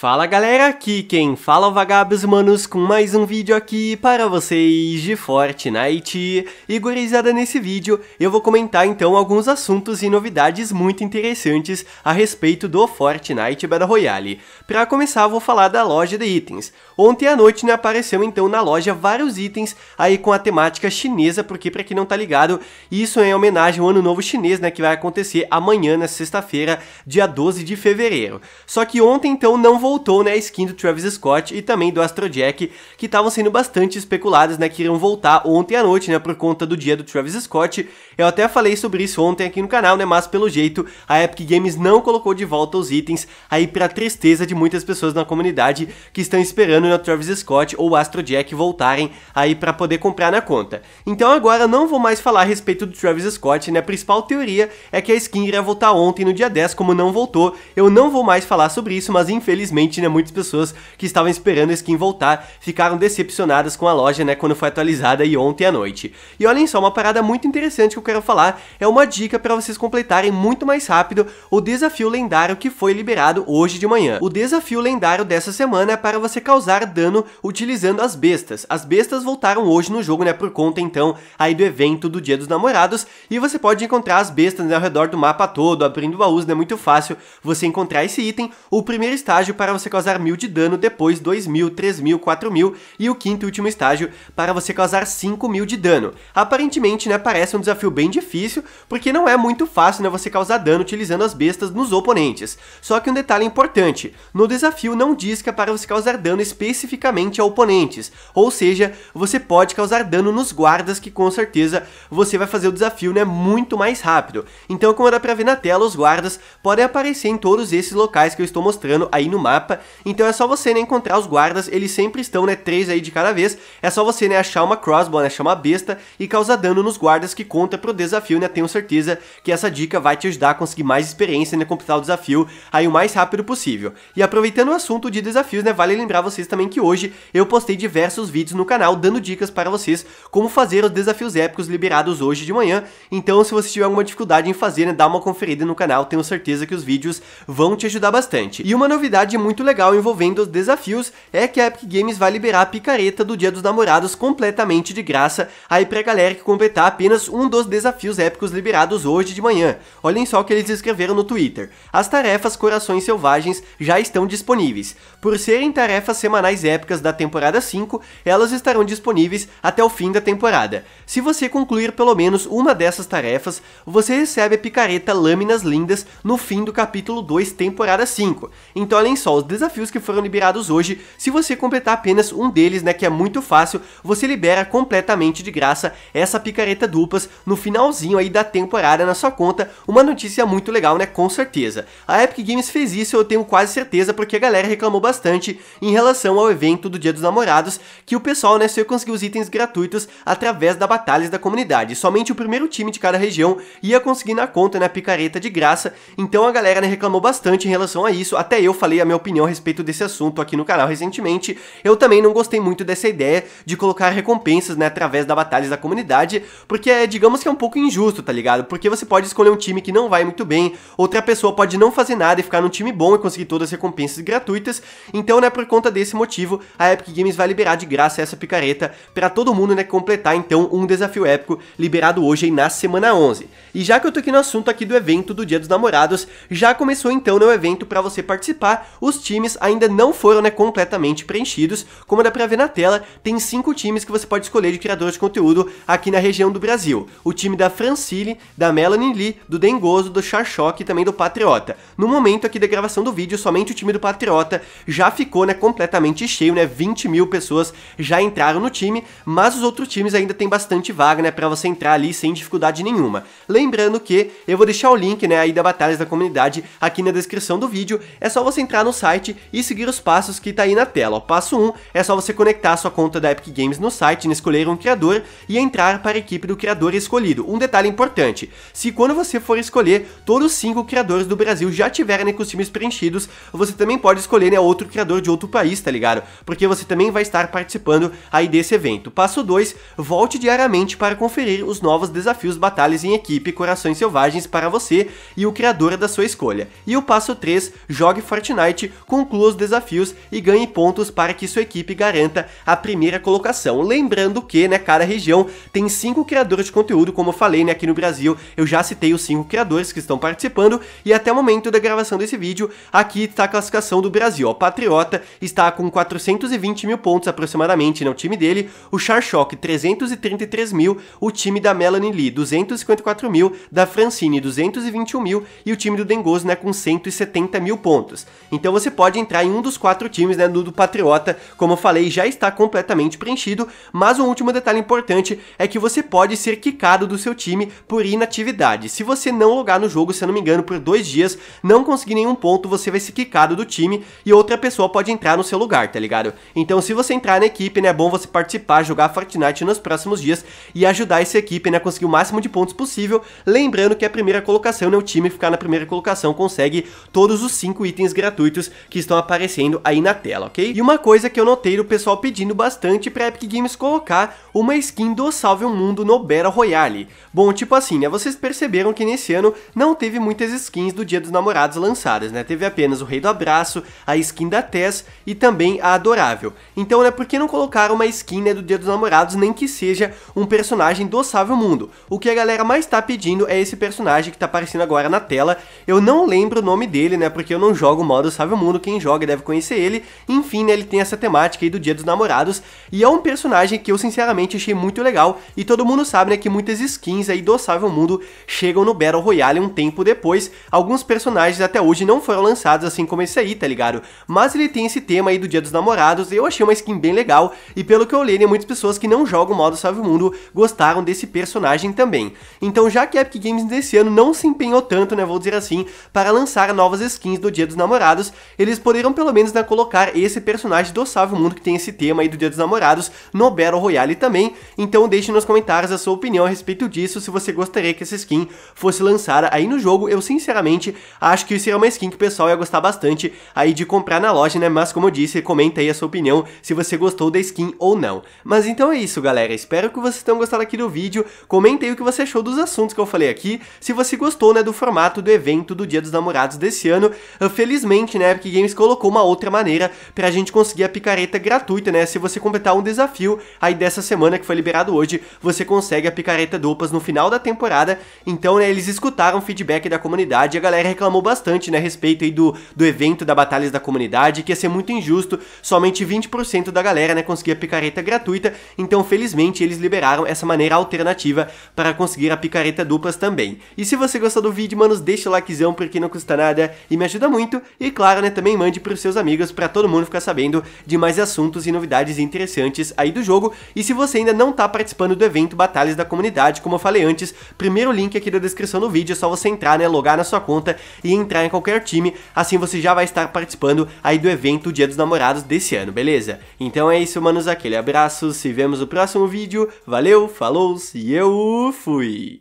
Fala galera, aqui quem fala é o Vagabos Manos com mais um vídeo aqui para vocês de Fortnite. E gurizada, nesse vídeo eu vou comentar então alguns assuntos e novidades muito interessantes a respeito do Fortnite Battle Royale. Para começar vou falar da loja de itens. Ontem à noite né, apareceu então na loja vários itens aí com a temática chinesa, porque para quem não tá ligado, isso é em homenagem ao Ano Novo Chinês né, que vai acontecer amanhã, na sexta-feira, dia 12 de fevereiro. Só que ontem então não vou voltou né, a skin do Travis Scott e também do Astro Jack que estavam sendo bastante especuladas, né, que iriam voltar ontem à noite, né, por conta do dia do Travis Scott. Eu até falei sobre isso ontem aqui no canal, né, mas pelo jeito a Epic Games não colocou de volta os itens, aí para tristeza de muitas pessoas na comunidade que estão esperando né, o Travis Scott ou o Astro Jack voltarem aí para poder comprar na conta. Então agora não vou mais falar a respeito do Travis Scott, né, a principal teoria é que a skin iria voltar ontem no dia 10, como não voltou, eu não vou mais falar sobre isso, mas infelizmente Infelizmente, né, muitas pessoas que estavam esperando a skin voltar ficaram decepcionadas com a loja, né, quando foi atualizada e ontem à noite. E olhem só, uma parada muito interessante que eu quero falar é uma dica para vocês completarem muito mais rápido o desafio lendário que foi liberado hoje de manhã. O desafio lendário dessa semana é para você causar dano utilizando as bestas. As bestas voltaram hoje no jogo, né, por conta então aí do evento do Dia dos Namorados e você pode encontrar as bestas né, ao redor do mapa todo, abrindo baús, né, muito fácil você encontrar esse item. O primeiro estágio para para você causar 1000 de dano, depois 2000, 3000, 4000 e o quinto e último estágio para você causar 5000 de dano. Aparentemente, né, parece um desafio bem difícil, porque não é muito fácil né, você causar dano utilizando as bestas nos oponentes. Só que um detalhe importante, no desafio não diz que é para você causar dano especificamente a oponentes, ou seja, você pode causar dano nos guardas que com certeza você vai fazer o desafio né, muito mais rápido. Então como dá pra ver na tela, os guardas podem aparecer em todos esses locais que eu estou mostrando aí no mapa, mapa. Então é só você né, encontrar os guardas, eles sempre estão, né, três aí de cada vez. É só você né, achar uma crossbow, né, achar uma besta e causar dano nos guardas que conta pro desafio, né? Tenho certeza que essa dica vai te ajudar a conseguir mais experiência, né, completar o desafio aí o mais rápido possível. E aproveitando o assunto de desafios, né, vale lembrar vocês também que hoje eu postei diversos vídeos no canal dando dicas para vocês como fazer os desafios épicos liberados hoje de manhã. Então, se você tiver alguma dificuldade em fazer, né, dá uma conferida no canal, tenho certeza que os vídeos vão te ajudar bastante. E uma novidade muito muito legal envolvendo os desafios é que a Epic Games vai liberar a picareta do Dia dos Namorados completamente de graça aí pra galera que completar apenas um dos desafios épicos liberados hoje de manhã. Olhem só o que eles escreveram no Twitter. As tarefas Corações Selvagens já estão disponíveis. Por serem tarefas semanais épicas da temporada 5, elas estarão disponíveis até o fim da temporada. Se você concluir pelo menos uma dessas tarefas, você recebe a picareta Lâminas Lindas no fim do capítulo 2, temporada 5. Então olhem só só os desafios que foram liberados hoje, se você completar apenas um deles, né, que é muito fácil, você libera completamente de graça essa picareta duplas no finalzinho aí da temporada na sua conta, uma notícia muito legal, né, com certeza. A Epic Games fez isso, eu tenho quase certeza, porque a galera reclamou bastante em relação ao evento do Dia dos Namorados, que o pessoal, né, só conseguiu os itens gratuitos através da batalhas da comunidade, somente o primeiro time de cada região ia conseguir na conta, né, a picareta de graça, então a galera, né, reclamou bastante em relação a isso, até eu falei a meu opinião a respeito desse assunto aqui no canal recentemente. Eu também não gostei muito dessa ideia de colocar recompensas, né, através da batalha da comunidade, porque é, digamos que é um pouco injusto, tá ligado? Porque você pode escolher um time que não vai muito bem, outra pessoa pode não fazer nada e ficar num time bom e conseguir todas as recompensas gratuitas. Então, né, por conta desse motivo, a Epic Games vai liberar de graça essa picareta para todo mundo, né, completar então um desafio épico liberado hoje na semana 11. E já que eu tô aqui no assunto aqui do evento do Dia dos Namorados, já começou então né, o evento para você participar o os times ainda não foram né, completamente preenchidos. Como dá pra ver na tela, tem cinco times que você pode escolher de criadores de conteúdo aqui na região do Brasil. O time da Francine, da Melanie Lee, do Dengoso do Charchoque e também do Patriota. No momento aqui da gravação do vídeo, somente o time do Patriota já ficou né, completamente cheio, né? 20 mil pessoas já entraram no time, mas os outros times ainda tem bastante vaga, né? Pra você entrar ali sem dificuldade nenhuma. Lembrando que eu vou deixar o link, né, aí da Batalhas da Comunidade aqui na descrição do vídeo. É só você entrar no site e seguir os passos que está aí na tela. O passo 1 é só você conectar sua conta da Epic Games no site, escolher um criador e entrar para a equipe do criador escolhido. Um detalhe importante, se quando você for escolher, todos os 5 criadores do Brasil já tiverem com os times preenchidos, você também pode escolher né, outro criador de outro país, tá ligado? Porque você também vai estar participando aí desse evento. Passo 2, volte diariamente para conferir os novos desafios, batalhas em equipe, corações selvagens para você e o criador da sua escolha. E o passo 3, jogue Fortnite conclua os desafios e ganhe pontos para que sua equipe garanta a primeira colocação. Lembrando que, né, cada região tem cinco criadores de conteúdo, como eu falei, né, aqui no Brasil eu já citei os cinco criadores que estão participando e até o momento da gravação desse vídeo, aqui está a classificação do Brasil. O Patriota está com 420 mil pontos aproximadamente, No né, o time dele, o Charchock 333 mil, o time da Melanie Lee 254 mil, da Francine 221 mil e o time do Dengoso, né, com 170 mil pontos. Então você pode entrar em um dos quatro times, né? No do Patriota, como eu falei, já está completamente preenchido, mas um último detalhe importante é que você pode ser quicado do seu time por inatividade. Se você não logar no jogo, se eu não me engano, por dois dias, não conseguir nenhum ponto, você vai ser quicado do time e outra pessoa pode entrar no seu lugar, tá ligado? Então se você entrar na equipe, né, é bom você participar, jogar Fortnite nos próximos dias e ajudar essa equipe, né, a conseguir o máximo de pontos possível, lembrando que a primeira colocação, né, o time ficar na primeira colocação consegue todos os cinco itens gratuitos que estão aparecendo aí na tela, ok? E uma coisa que eu notei do pessoal pedindo bastante pra Epic Games colocar uma skin do Salve o Mundo no Battle Royale. Bom, tipo assim, né, vocês perceberam que nesse ano não teve muitas skins do Dia dos Namorados lançadas, né? Teve apenas o Rei do Abraço, a skin da Tess e também a Adorável. Então, né, por que não colocar uma skin né, do Dia dos Namorados, nem que seja um personagem do Salve o Mundo? O que a galera mais tá pedindo é esse personagem que tá aparecendo agora na tela. Eu não lembro o nome dele, né, porque eu não jogo o modo Salve o mundo, quem joga deve conhecer ele. Enfim, né, ele tem essa temática aí do Dia dos Namorados e é um personagem que eu sinceramente achei muito legal e todo mundo sabe, né, que muitas skins aí do Salve o Mundo chegam no Battle Royale um tempo depois. Alguns personagens até hoje não foram lançados assim como esse aí, tá ligado? Mas ele tem esse tema aí do Dia dos Namorados, eu achei uma skin bem legal e pelo que eu li, né, muitas pessoas que não jogam o modo Salve o Mundo gostaram desse personagem também. Então, já que a Epic Games nesse ano não se empenhou tanto, né, vou dizer assim, para lançar novas skins do Dia dos Namorados, eles poderiam pelo menos né, colocar esse personagem do Salve o Mundo que tem esse tema aí do Dia dos Namorados no Battle Royale também. Então deixe nos comentários a sua opinião a respeito disso, se você gostaria que essa skin fosse lançada aí no jogo. Eu sinceramente acho que seria é uma skin que o pessoal ia gostar bastante aí de comprar na loja, né? Mas como eu disse, comenta aí a sua opinião se você gostou da skin ou não. Mas então é isso, galera. Espero que vocês tenham gostado aqui do vídeo. Comenta aí o que você achou dos assuntos que eu falei aqui. Se você gostou, né, do formato do evento do Dia dos Namorados desse ano. Felizmente, né, a Epic Games colocou uma outra maneira pra gente conseguir a picareta gratuita, né? Se você completar um desafio aí dessa semana que foi liberado hoje, você consegue a picareta duplas no final da temporada. Então, né, eles escutaram o feedback da comunidade e a galera reclamou bastante, né, a respeito aí do, do evento da Batalhas da Comunidade, que ia ser muito injusto, somente 20% da galera, né, conseguia a picareta gratuita. Então, felizmente, eles liberaram essa maneira alternativa para conseguir a picareta duplas também. E se você gostou do vídeo, manos, deixa o likezão porque não custa nada e me ajuda muito. E claro, claro, né, também mande para os seus amigos para todo mundo ficar sabendo de mais assuntos e novidades interessantes aí do jogo. E se você ainda não tá participando do evento Batalhas da Comunidade, como eu falei antes, primeiro link aqui da descrição do vídeo, é só você entrar, né, logar na sua conta e entrar em qualquer time, assim você já vai estar participando aí do evento Dia dos Namorados desse ano, beleza? Então é isso, manos, aquele abraço, se vemos no próximo vídeo, valeu, falou e eu fui!